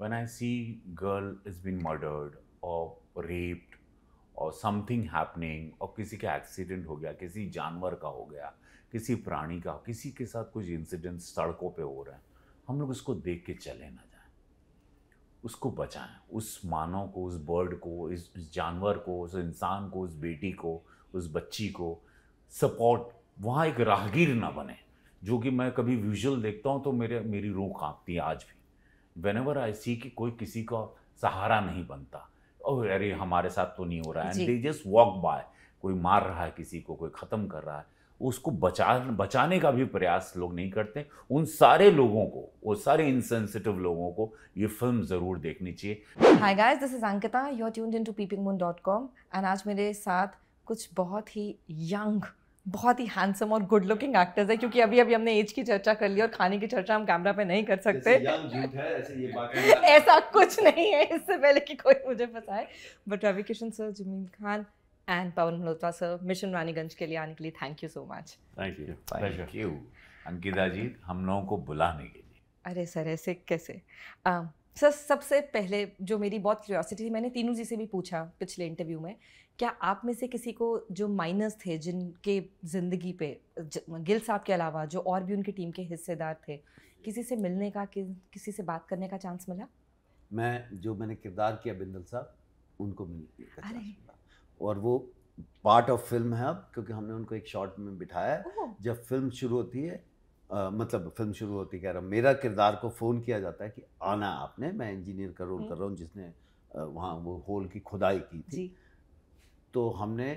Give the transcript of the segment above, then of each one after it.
when I see girl is being murdered or raped और something happening और किसी का एक्सीडेंट हो गया किसी जानवर का हो गया किसी प्राणी का किसी के साथ कुछ इंसिडेंट सड़कों पे हो रहे हैं हम लोग उसको देख के चले ना जाएं उसको बचाएं उस मानव को उस बर्ड को इस जानवर को उस इंसान को उस बेटी को उस बच्ची को सपोर्ट वहाँ एक राहगीर ना बने जो कि मैं कभी विजुअल देखता हूँ तो मेरे मेरी रूह कांपती है आज भी वेनेवर आई सी कि कोई किसी का सहारा नहीं बनता और अरे हमारे साथ तो नहीं हो रहा है and they just walk by कोई मार रहा है किसी को कोई ख़त्म कर रहा है उसको बचा बचाने का भी प्रयास लोग नहीं करते उन सारे लोगों को वो सारे इनसेंसिटिव लोगों को ये फिल्म ज़रूर देखनी चाहिए hi guys this is Ankita you are tuned into peeping moon dot com and आज मेरे साथ कुछ बहुत ही यंग बहुत ही हैंडसम और गुड लुकिंग एक्टर्स है क्योंकि अभी अभी हमने एज की चर्चा कर ली और खाने की चर्चा हम कैमरा पे नहीं कर सकते ऐसा कुछ नहीं है इससे पहले कि कोई मुझे बताए but Ravi Kishan sir Zameen Khan and Pawan Malhotra sir mission Raniganj के लिए आने के लिए thank you so much thank you thank you Ankita ji हम लोगों को बुलाने के लिए अरे सर ऐसे कैसे um, सर सबसे पहले जो मेरी बहुत क्यूरियोसिटी थी मैंने तीनू जी से भी पूछा पिछले इंटरव्यू में क्या आप में से किसी को जो माइनस थे जिनके ज़िंदगी पे गिल साहब के अलावा जो और भी उनकी टीम के हिस्सेदार थे किसी से मिलने का कि, किसी से बात करने का चांस मिला मैं जो मैंने किरदार किया बिंदल साहब उनको मिलने का चांस और वो पार्ट ऑफ फिल्म है अब क्योंकि हमने उनको एक शॉर्ट में बिठाया जब फिल्म शुरू होती है आ, मतलब फिल्म शुरू होती कह रहा हूँ मेरा किरदार को फ़ोन किया जाता है कि आना आपने मैं इंजीनियर का रोल हम्म। कर रहा हूँ जिसने वहाँ वो होल की खुदाई की थी तो हमने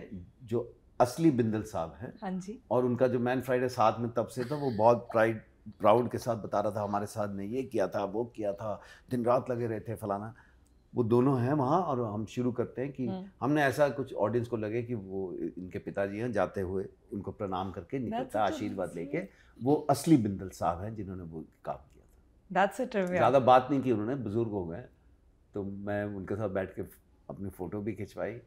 जो असली बिंदल साहब हैं हाँ जी और उनका जो मैन फ्राइडे साथ में तब से था वो बहुत प्राइड प्राउड के साथ बता रहा था हमारे साथ ने ये किया था वो किया था दिन रात लगे रहे थे फलाना वो दोनों हैं वहाँ और हम शुरू करते हैं कि हम्म। हमने ऐसा कुछ ऑडियंस को लगे कि वो इनके पिताजी हैं जाते हुए उनको प्रणाम करके निकलता आशीर्वाद लेके वो असली बिंदल साहब हैं जिन्होंने वो काम किया था ज़्यादा बात नहीं की उन्होंने बुज़ुर्ग हो गए तो मैं उनके साथ बैठ के अपनी फ़ोटो भी खिंचवाई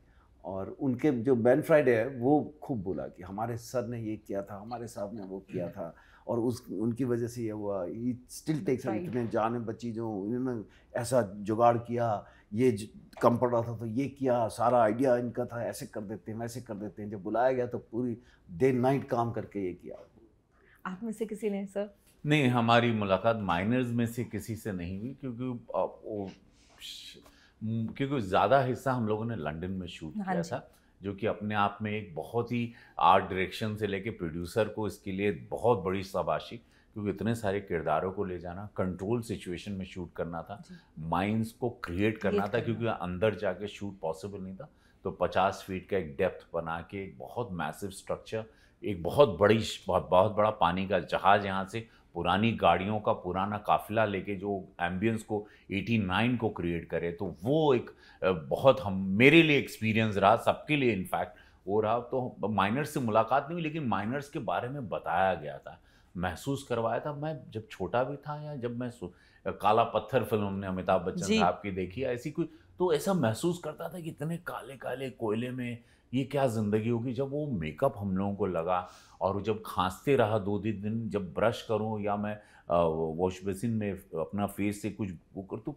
और उनके जो बैन फ्राइडे है वो खूब बोला कि हमारे सर ने ये किया था हमारे साहब ने वो किया था और उस उनकी वजह से ये हुआ ये स्टिल टेक्स इतने जाने बची जो इन्होंने ऐसा जुगाड़ किया ये कम पड़ रहा था तो ये किया सारा आइडिया इनका था ऐसे कर देते हैं वैसे कर देते हैं जब बुलाया गया तो पूरी डे नाइट काम करके ये किया आप में से किसी ने सर नहीं हमारी मुलाकात माइनर्स में से किसी से नहीं हुई क्योंकि वो क्योंकि ज़्यादा हिस्सा हम लोगों ने लंदन में शूट किया हाँ था जो कि अपने आप में एक बहुत ही आर्ट डायरेक्शन से लेके प्रोड्यूसर को इसके लिए बहुत बड़ी शाबाशी क्योंकि इतने सारे किरदारों को ले जाना कंट्रोल सिचुएशन में शूट करना था माइंड्स को क्रिएट करना था था क्योंकि अंदर जाके शूट पॉसिबल नहीं था तो 50 फीट का एक डेप्थ बना के एक बहुत मैसिव स्ट्रक्चर एक बहुत बड़ी बहुत बहुत बड़ा पानी का जहाज़ यहाँ से पुरानी गाड़ियों का पुराना काफिला लेके जो एम्बियंस को 89 को क्रिएट करे तो वो एक बहुत हम मेरे लिए एक्सपीरियंस रहा सबके लिए इनफैक्ट वो रहा तो माइनर्स से मुलाकात नहीं हुई लेकिन माइनर्स के बारे में बताया गया था महसूस करवाया था मैं जब छोटा भी था या जब मैं काला पत्थर फिल्म हमने अमिताभ बच्चन साहब की देखी ऐसी कोई तो ऐसा महसूस करता था कि इतने काले काले कोयले में ये क्या ज़िंदगी होगी जब वो मेकअप हम लोगों को लगा और जब खांसते रहा दो तीन दिन जब ब्रश करूँ या मैं वॉश बेसिन में अपना फेस से कुछ वो कर तो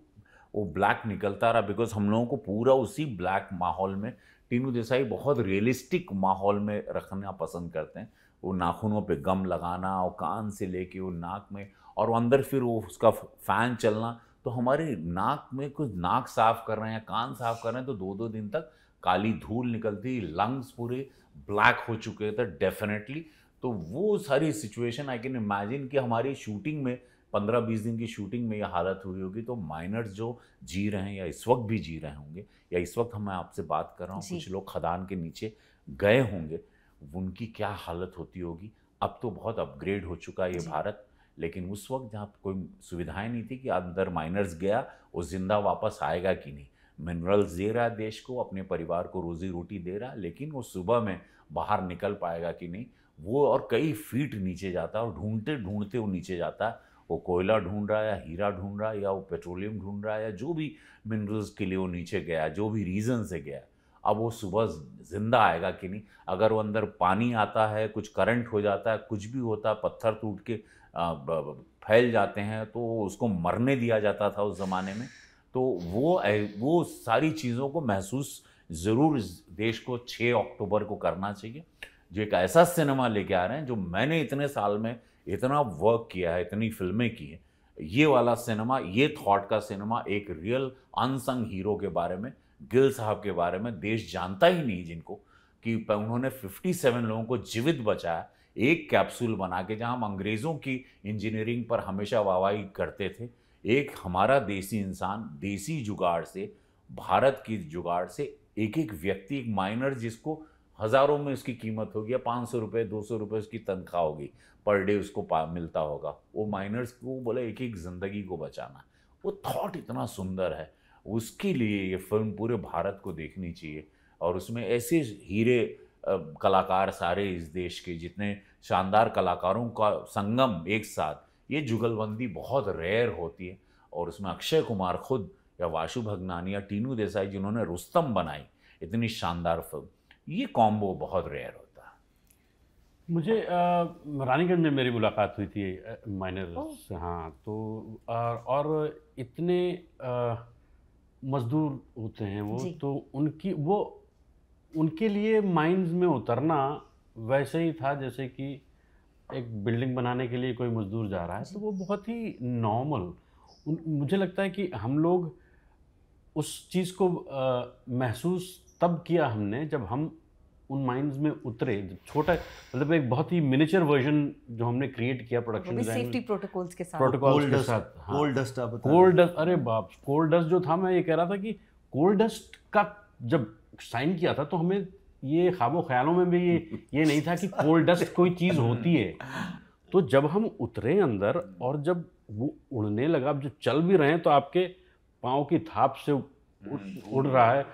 वो ब्लैक निकलता रहा बिकॉज हम लोगों को पूरा उसी ब्लैक माहौल में टीनू देसाई बहुत रियलिस्टिक माहौल में रखना पसंद करते हैं वो नाखूनों पे गम लगाना और कान से लेके वो नाक में और अंदर फिर वो उसका फ़ैन चलना तो हमारे नाक में कुछ नाक साफ़ कर रहे हैं कान साफ़ कर रहे हैं तो दो दो दिन तक काली धूल निकलती लंग्स पूरे ब्लैक हो चुके थे डेफिनेटली तो वो सारी सिचुएशन आई कैन इमेजिन कि हमारी शूटिंग में पंद्रह बीस दिन की शूटिंग में ये हालत हुई होगी तो माइनर्स जो जी रहे हैं या इस वक्त भी जी रहे होंगे या इस वक्त हम आपसे बात कर रहा हूँ कुछ लोग खदान के नीचे गए होंगे उनकी क्या हालत होती होगी अब तो बहुत अपग्रेड हो चुका है ये भारत लेकिन उस वक्त जहाँ कोई सुविधाएं नहीं थी कि अंदर माइनर्स गया वो ज़िंदा वापस आएगा कि नहीं मिनरल्स दे रहा देश को अपने परिवार को रोजी रोटी दे रहा लेकिन वो सुबह में बाहर निकल पाएगा कि नहीं वो और कई फीट नीचे जाता और ढूंढते ढूंढते वो नीचे जाता वो कोयला ढूंढ रहा है या हीरा ढूंढ रहा है या वो पेट्रोलियम ढूंढ रहा है या जो भी मिनरल्स के लिए वो नीचे गया जो भी रीज़न से गया अब वो सुबह ज़िंदा आएगा कि नहीं अगर वो अंदर पानी आता है कुछ करंट हो जाता है कुछ भी होता है पत्थर टूट के फैल जाते हैं तो उसको मरने दिया जाता था उस ज़माने में तो वो वो सारी चीज़ों को महसूस ज़रूर देश को 6 अक्टूबर को करना चाहिए जो एक ऐसा सिनेमा लेके आ रहे हैं जो मैंने इतने साल में इतना वर्क किया है इतनी फिल्में की हैं ये वाला सिनेमा ये थॉट का सिनेमा एक रियल अनसंग हीरो के बारे में गिल साहब के बारे में देश जानता ही नहीं जिनको कि उन्होंने 57 लोगों को जीवित बचाया एक कैप्सूल बना के जहाँ हम अंग्रेज़ों की इंजीनियरिंग पर हमेशा वाहवाही करते थे एक हमारा देसी इंसान देसी जुगाड़ से भारत की जुगाड़ से एक एक व्यक्ति एक माइनर जिसको हज़ारों में उसकी कीमत होगी या पाँच सौ रुपये दो सौ रुपये उसकी तनख्वाह होगी पर डे उसको पा मिलता होगा वो माइनर्स को बोला एक एक ज़िंदगी को बचाना वो थॉट इतना सुंदर है उसके लिए ये फिल्म पूरे भारत को देखनी चाहिए और उसमें ऐसे हीरे कलाकार सारे इस देश के जितने शानदार कलाकारों का संगम एक साथ ये जुगलबंदी बहुत रेयर होती है और उसमें अक्षय कुमार खुद या वाशु भगनानी या टीनू देसाई जिन्होंने रुस्तम बनाई इतनी शानदार फिल्म ये कॉम्बो बहुत रेयर होता है मुझे रानीगंज में मेरी मुलाकात हुई थी माइनर से हाँ तो और इतने मजदूर होते हैं वो तो उनकी वो उनके लिए माइंस में उतरना वैसे ही था जैसे कि एक बिल्डिंग बनाने के लिए कोई मजदूर जा रहा है तो वो बहुत ही नॉर्मल मुझे लगता है कि हम लोग उस चीज़ को महसूस तब किया हमने जब हम उन माइंड्स में उतरे छोटा मतलब एक बहुत ही मिनिचर वर्जन जो हमने क्रिएट किया प्रोडक्शन सेफ्टी प्रोटोकॉल्स के साथ प्रोटोकॉल के साथ कोल्ड डस्ट कोल्ड डस्ट अरे बाप कोल्ड डस्ट जो था मैं ये कह रहा था कि कोल्ड डस्ट का जब साइन किया था तो हमें ये ख्वाबों ख्यालों में भी ये ये नहीं था कि कोल्ड डस्ट कोई चीज़ होती है तो जब हम उतरे अंदर और जब वो उड़ने लगा अब जो चल भी रहे हैं तो आपके पाँव की थाप से उड़ रहा है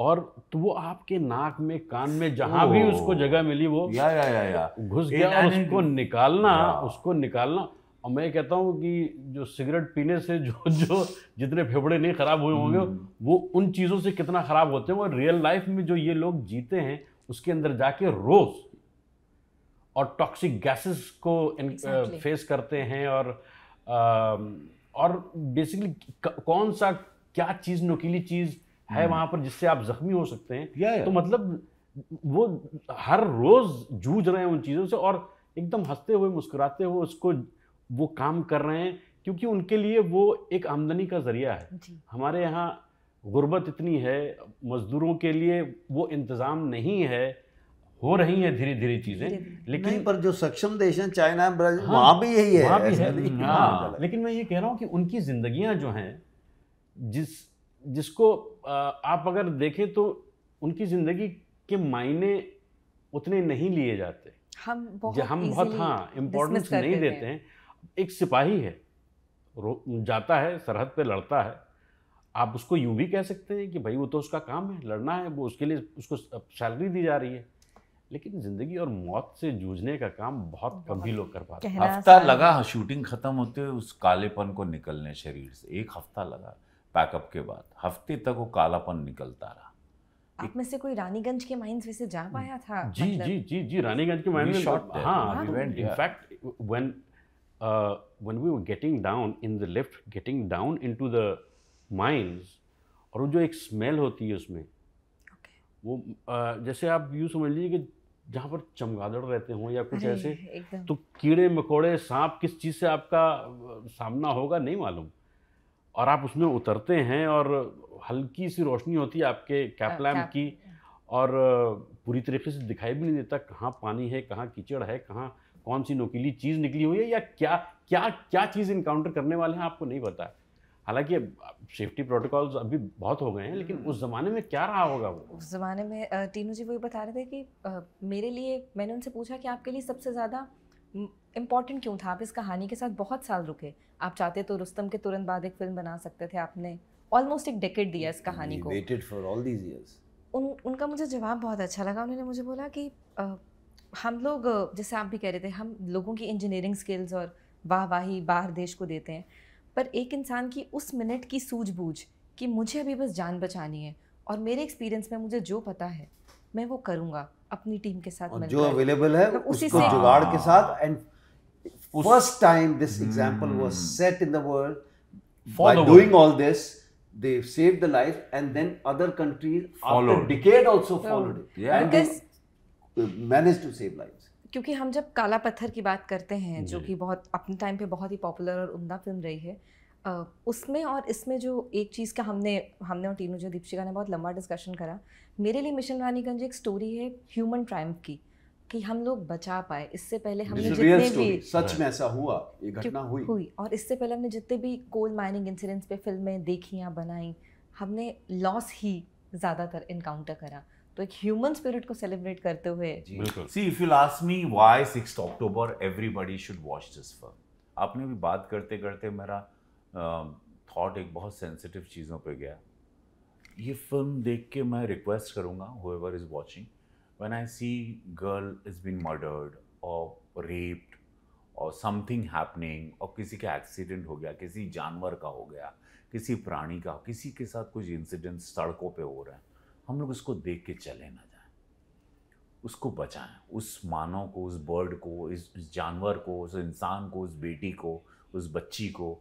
और तो वो आपके नाक में कान में जहां भी उसको जगह मिली वो या या या घुस गया और उसको निकालना उसको निकालना और मैं कहता हूँ कि जो सिगरेट पीने से जो जो जितने फेफड़े नहीं ख़राब हुए होंगे हम्म। वो उन चीज़ों से कितना ख़राब होते हैं और रियल लाइफ में जो ये लोग जीते हैं उसके अंदर जाके रोज़ और टॉक्सिक गैसेस को फेस uh, करते हैं और आ, um, और बेसिकली कौन सा क्या चीज़ नकीली चीज़ है हम्म। वहाँ पर जिससे आप जख्मी हो सकते हैं या या। तो मतलब वो हर रोज़ जूझ रहे हैं उन चीज़ों से और एकदम हंसते हुए मुस्कुराते हुए उसको वो काम कर रहे हैं क्योंकि उनके लिए वो एक आमदनी का ज़रिया है हमारे यहाँ गुर्बत इतनी है मज़दूरों के लिए वो इंतज़ाम नहीं है हो रही है धीरे धीरे चीज़ें लेकिन पर जो सक्षम देश हैं चाइना हाँ, वहाँ भी यही है, भी है हाँ, हाँ लेकिन मैं ये कह रहा हूँ कि उनकी जिंदगी जो हैं जिस जिसको आप अगर देखें तो उनकी ज़िंदगी के मायने उतने नहीं लिए जाते हम बहुत हम बहुत हाँ इम्पोर्टेंस नहीं देते हैं एक सिपाही है जाता है सरहद पे लड़ता है आप उसको यूं भी कह सकते हैं कि भाई वो तो उसका काम है लड़ना है वो उसके लिए उसको सैलरी दी जा रही है लेकिन ज़िंदगी और मौत से जूझने का काम बहुत कम ही लोग कर पाते हफ्ता लगा शूटिंग ख़त्म होते उस कालेपन को निकलने शरीर से एक हफ्ता लगा पैकअप के बाद हफ्ते तक वो कालापन निकलता रहा आप में से कोई रानीगंज के माइंस में से जा पाया था जी मतलब... जी जी जी रानीगंज के माइंस में शॉट हाँ in fact when uh, when we were getting down in the lift, getting down into the mines, और जो एक स्मेल होती है उसमें okay. वो uh, जैसे आप यूँ समझ लीजिए कि जहाँ पर चमगादड़ रहते हों या कुछ ऐसे तो कीड़े मकोड़े सांप किस चीज़ से आपका uh, सामना होगा नहीं मालूम और आप उसमें उतरते हैं और हल्की सी रोशनी होती है आपके कैपलैम की और uh, पूरी तरीके से दिखाई भी नहीं देता कहाँ पानी है कहाँ कीचड़ है कहाँ कौन सी नोकीली चीज़ निकली हुई है या क्या क्या क्या चीज़ इनकाउंटर करने वाले हैं आपको नहीं पता हालांकि सेफ्टी प्रोटोकॉल्स अभी बहुत हो गए हैं लेकिन हम्म। उस ज़माने में क्या रहा होगा वो उस ज़माने में तीनू जी वही बता रहे थे कि मेरे लिए मैंने उनसे पूछा कि आपके लिए सबसे ज़्यादा इम्पॉर्टेंट क्यों था आप इस कहानी के साथ बहुत साल रुके आप चाहते तो रुस्तम के तुरंत बाद एक फिल्म बना सकते थे आपने ऑलमोस्ट एक डेकेट दिया इस कहानी को waited for all these years उन उनका मुझे जवाब बहुत अच्छा लगा उन्होंने मुझे बोला कि हम लोग जैसे आप भी कह रहे थे हम लोगों की इंजीनियरिंग स्किल्स और वाह वाह बाहर देश को देते हैं पर एक इंसान की उस मिनट की सूझबूझ कि मुझे अभी बस जान बचानी है और मेरे एक्सपीरियंस में मुझे जो पता है मैं वो करूंगा अपनी टीम के साथ जो अवेलेबल है तो उसको जुगाड़ के हाँ। साथ and first time this example was set in the world by doing all this they save the life and then other countries after decade also followed it manage to save life क्योंकि हम जब काला पत्थर की बात करते हैं जो कि बहुत अपने टाइम पे बहुत ही पॉपुलर और उमदा फिल्म रही है उसमें और इसमें जो एक चीज़ का हमने हमने और टीनू जो दीपशिका ने बहुत लंबा डिस्कशन करा मेरे लिए मिशन रानीगंज एक स्टोरी है ह्यूमन ट्राइम्प की कि हम लोग बचा पाए इससे पहले हमने जितने भी सच में ऐसा हुआ ये घटना हुई हुई और इससे पहले हमने जितने भी कोल माइनिंग इंसिडेंट्स पे फिल्में देखी या बनाई हमने लॉस ही ज़्यादातर इनकाउंटर करा तो एक ह्यूमन स्पिरिट को सेलिब्रेट करते हुए see if you last me why 6 October everybody should watch this film आपने भी बात करते करते मेरा थॉट एक बहुत सेंसिटिव चीज़ों पे गया ये फिल्म देख के मैं रिक्वेस्ट करूँगा whoever is watching when I see girl is been murdered और रेप्ड और समथिंग हैपनिंग और किसी का एक्सीडेंट हो गया किसी जानवर का हो गया किसी प्राणी का किसी के साथ कुछ इंसिडेंट सड़कों पे हो रहे हैं हम लोग उसको देख के चले ना जाए उसको बचाएं उस मानव को उस बर्ड को इस जानवर को उस इंसान को उस बेटी को उस बच्ची को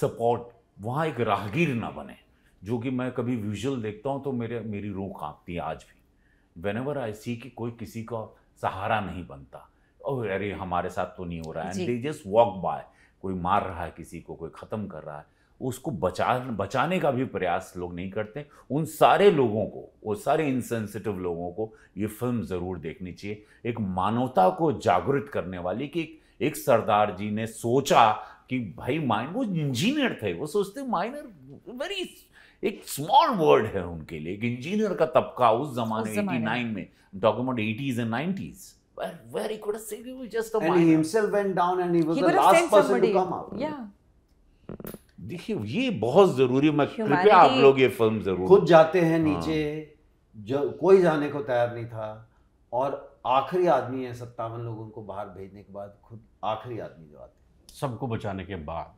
सपोर्ट वहाँ एक राहगीर ना बने जो कि मैं कभी विजुअल देखता हूँ तो मेरे मेरी रूह कांपती है आज भी वेन एवर आई सी कि कोई किसी का सहारा नहीं बनता और अरे हमारे साथ तो नहीं हो रहा है दे जस्ट वॉक बाय कोई मार रहा है किसी को कोई ख़त्म कर रहा है उसको बचा बचाने का भी प्रयास लोग नहीं करते उन सारे लोगों को वो सारे इनसेंसिटिव लोगों को ये फिल्म ज़रूर देखनी चाहिए एक मानवता को जागृत करने वाली कि एक, एक सरदार जी ने सोचा कि भाई माइंड वो इंजीनियर थे वो सोचते माइनर वेरी एक स्मॉल वर्ड है उनके लिए एक इंजीनियर का तबका उस जमाने एटी नाइन में talking eighties and nineties where he could have said he just a and minor. he himself went down and he was he the last person somebody. to come out yeah देखिए ये बहुत ज़रूरी मैं कृपया आप लोग ये फिल्म ज़रूर खुद जाते हैं हाँ। नीचे जो कोई जाने को तैयार नहीं था और आखिरी आदमी है सत्तावन लोगों को बाहर भेजने के बाद खुद आखिरी आदमी जो आते सबको बचाने के बाद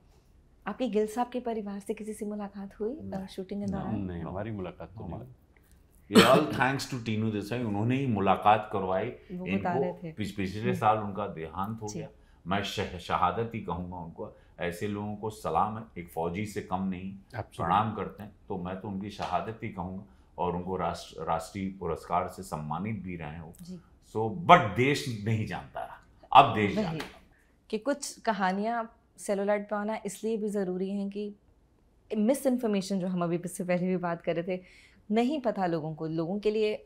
आपके गिल साहब के परिवार से किसी से मुलाकात हुई शूटिंग के दौरान नहीं हमारी मुलाकात तो हमारी all thanks to Tinu Desai उन्होंने ही मुलाकात करवाई इनको पिछले साल उनका देहांत हो गया मैं शहादत ही कहूंगा उनको ऐसे लोगों को सलाम है एक फौजी से कम नहीं प्रणाम करते हैं तो मैं तो उनकी शहादत ही कहूँगा और उनको राष्ट्र राष्ट्रीय पुरस्कार से सम्मानित भी रहे हो सो बट देश नहीं जानता रहा अब देश जानता कि कुछ कहानियाँ सेलोलाइट पर आना इसलिए भी ज़रूरी हैं कि मिस इन्फॉर्मेशन जो हम अभी इससे पहले भी बात कर रहे थे नहीं पता लोगों को लोगों के लिए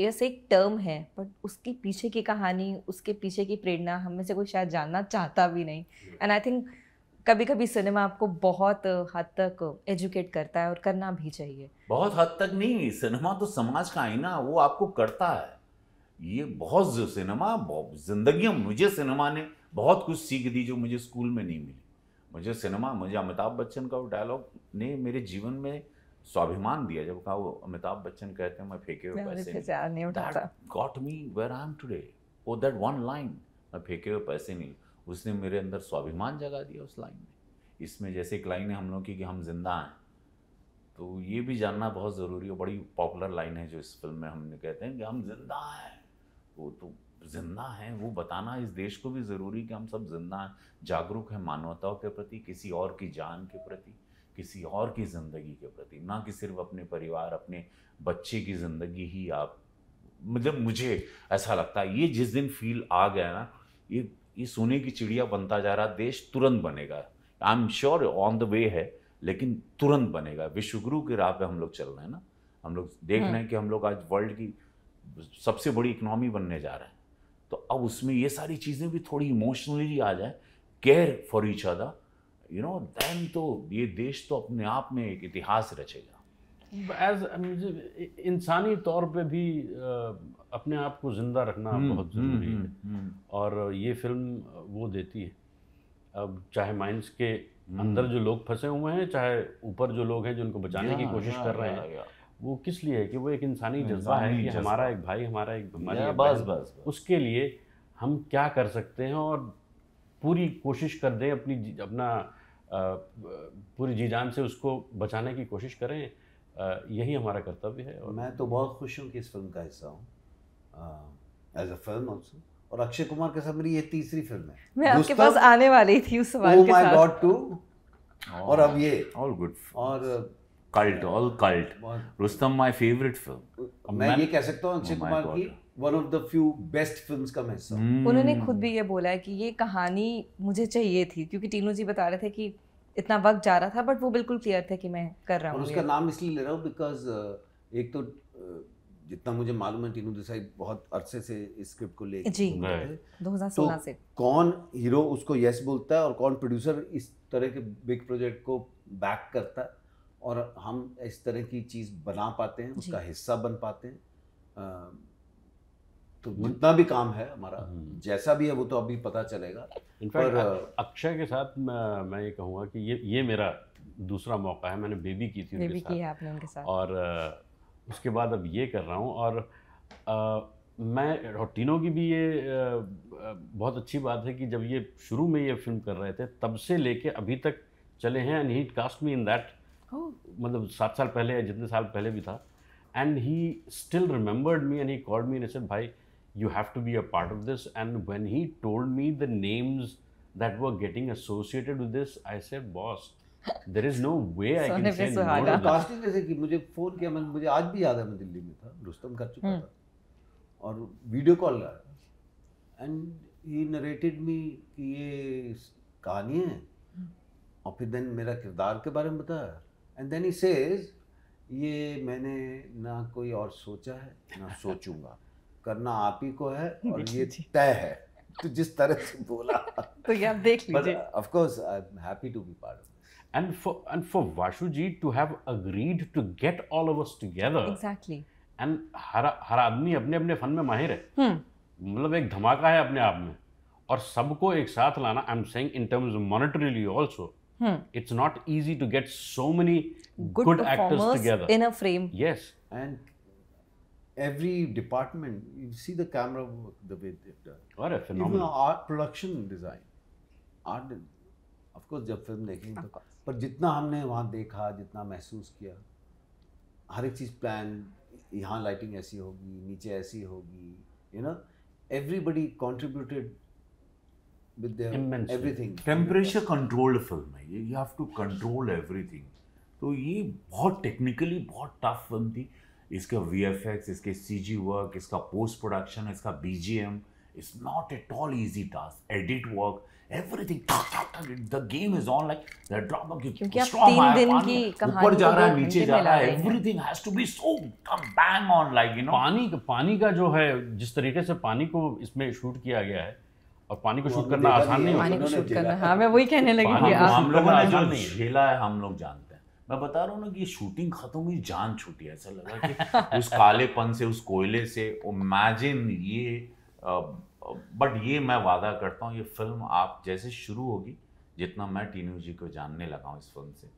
यस एक टर्म है बट उसके पीछे की कहानी उसके पीछे की प्रेरणा हम में से कोई शायद जानना चाहता भी नहीं एंड आई थिंक कभी कभी सिनेमा आपको बहुत हद तक एजुकेट करता है और करना भी चाहिए बहुत हद तक नहीं सिनेमा तो समाज का आईना वो आपको करता है ये बहुत सिनेमा जिंदगी मुझे सिनेमा ने बहुत कुछ सीख दी जो मुझे स्कूल में नहीं मिली मुझे सिनेमा मुझे अमिताभ बच्चन का वो डायलॉग ने मेरे जीवन में स्वाभिमान दिया जब कहा वो अमिताभ बच्चन कहते हैं मैं फेंके हुए पैसे got me where I am today oh that one line मैं फेंके हुए पैसे नहीं उसने मेरे अंदर स्वाभिमान जगा दिया उस लाइन में इसमें जैसे एक लाइन है हम लोग की कि हम जिंदा हैं तो ये भी जानना बहुत ज़रूरी है बड़ी पॉपुलर लाइन है जो इस फिल्म में हमने कहते हैं कि हम जिंदा हैं वो तो जिंदा हैं वो बताना इस देश को भी ज़रूरी कि हम सब जिंदा हैं जागरूक हैं मानवताओं के प्रति किसी और की जान के प्रति किसी और की ज़िंदगी के प्रति ना कि सिर्फ अपने परिवार अपने बच्चे की ज़िंदगी ही आप मतलब मुझे ऐसा लगता है ये जिस दिन फील आ गया ना ये ये सोने की चिड़िया बनता जा रहा देश तुरंत बनेगा I am sure on the way है लेकिन तुरंत बनेगा विश्वगुरु की राह पे हम लोग चल रहे हैं ना हम लोग देख रहे हैं हम्म। कि हम लोग आज वर्ल्ड की सबसे बड़ी इकोनॉमी बनने जा रहे हैं तो अब उसमें ये सारी चीज़ें भी थोड़ी इमोशनली आ जाए care for each other you know then तो ये देश तो अपने आप में एक इतिहास रचेगा एज इंसानी तौर पे भी अपने आप को ज़िंदा रखना हम्म, बहुत ज़रूरी हम्म, है हम्म, और ये फिल्म वो देती है अब चाहे माइंस के अंदर जो लोग फंसे हुए हैं चाहे ऊपर जो लोग हैं जिनको बचाने की कोशिश कर रहे हैं वो किस लिए है कि वो एक इंसानी जज्बा है कि हमारा एक भाई हमारा एक हमारी बस बस उसके लिए हम क्या कर सकते हैं और पूरी कोशिश कर दें अपनी अपना पूरी जी जान से उसको बचाने की कोशिश करें यही हमारा कर्तव्य है और मैं तो बहुत खुश हूँ कि इस फिल्म का हिस्सा हूँ एज अ फिल्म ऑल्सो और अक्षय कुमार के साथ मेरी ये तीसरी फिल्म है मैं आपके पास आने वाली थी उस सवाल oh के साथ गॉड टू हाँ, और अब ये ऑल गुड और cult all cult Rustam my favourite film मैं ये कह सकता हूँ अक्षय oh कुमार की one of the few best films का मैं उन्होंने hmm. खुद भी ये बोला है कि ये कहानी मुझे चाहिए थी क्योंकि टीनू जी बता रहे थे कि इतना वक्त जा रहा था बट वो बिल्कुल क्लियर थे कि मैं कर रहा हूँ उसका नाम इसलिए ले रहा हूँ बिकॉज uh, एक तो uh, जितना मुझे मालूम है टीनू देसाई बहुत अरसे से इस स्क्रिप्ट को लेकर जी दो हज़ार सोलह तो से कौन हीरो उसको यस बोलता है और कौन प्रोड्यूसर इस तरह के बिग प्रोजेक्ट को बैक करता है और हम इस तरह की चीज़ बना पाते हैं उसका हिस्सा बन पाते हैं तो जितना भी काम है हमारा हम्म। जैसा भी है वो तो अभी पता चलेगा इनफैक्ट अक्षय के साथ मैं, मैं ये कहूँगा कि ये ये मेरा दूसरा मौका है मैंने बेबी की थी बेबी की है आपने उनके साथ और आ, उसके बाद अब ये कर रहा हूँ और आ, मैं और तीनों की भी ये आ, बहुत अच्छी बात है कि जब ये शुरू में ये फिल्म कर रहे थे तब से लेके अभी तक चले हैं and he cast me in that मतलब सात साल पहले जितने साल पहले भी था and he still remembered me and he called me and भाई you have to be a part of this. And when he told me the names that were getting associated with this, I said, boss, there is no way I can say no casting जैसे कि मुझे phone किया मैं मुझे आज भी याद है मैं दिल्ली में था रुस्तम कर चुका था और वीडियो कॉल लगा एंड ही नरेटेड मी कि ये कहानी है और फिर देन मेरा किरदार के बारे में बताया एंड देन ही सेज ये मैंने ना कोई और सोचा है ना सोचूंगा करना आप ही को है हम्म, और ये तय है तो जिस तरह से बोला तो ये आप देख लीजिए of course I am happy to be part of and for and for Washu ji to have agreed to get all of us together exactly and हर हर आदमी अपने अपने फन में माहिर है हम्म। मतलब एक धमाका है अपने आप में और सबको एक साथ लाना I am saying in terms of monetarily also it's not easy to get so many good actors together in a frame yes and every department, you see the camera work, the way they've done. What a phenomenon. Even art production design. Art, of course, जब फिल्म देखेंगे तो पर जितना हमने वहाँ देखा जितना महसूस किया हर एक चीज़ प्लान यहाँ लाइटिंग ऐसी होगी नीचे ऐसी होगी you know everybody contributed with their Immensely. everything. Temperature controlled film है ये you have to control everything. तो ये बहुत टेक्निकली बहुत टफ फिल्म थी इसका वी एफ एक्स इसके सी जी वर्क इसका पोस्ट प्रोडक्शन इसका B G M is not at all task edit work everything the game is on like the drama की is on तीन दिन की कहानी ऊपर जा तो रहा है नीचे जा रहा है everything has to be so come bang on like you know पानी का पानी का जो है जिस तरीके से पानी को इसमें शूट किया गया है और पानी को शूट करना आसान नहीं होता पानी को शूट करना हां मैं वही कहने लगी कि हम लोगों ने जो झेला है हम लोग जानते हैं मैं बता रहा हूँ ना कि ये शूटिंग खत्म हुई जान छूटी ऐसा लगा कि उस कालेपन से उस कोयले से इमेजिन ये बट ये मैं वादा करता हूँ ये फिल्म आप जैसे शुरू होगी जितना मैं टीनू जी को जानने लगा हूँ इस फिल्म से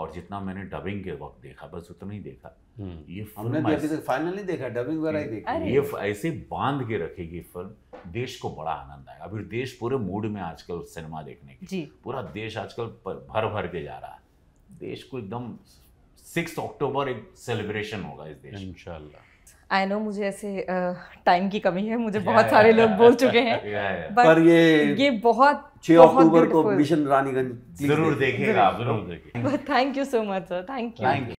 और जितना मैंने डबिंग के वक्त देखा बस उतना ही देखा हम्म। ये फिल्म फाइनल तो नहीं देखा डबिंग देखा ये ऐसे बांध के रखेगी फिल्म देश को बड़ा आनंद आएगा अभी देश पूरे मूड में आजकल सिनेमा देखने की पूरा देश आजकल भर भर के जा रहा है देश को एकदम सिक्स अक्टूबर एक सेलिब्रेशन होगा इस देश इंशाल्लाह आई नो मुझे ऐसे टाइम की कमी है मुझे बहुत सारे लोग बोल चुके हैं पर ये ये बहुत छह अक्टूबर को मिशन रानीगंज जरूर देखेगा जरूर देखेगा thank you so much sir thank you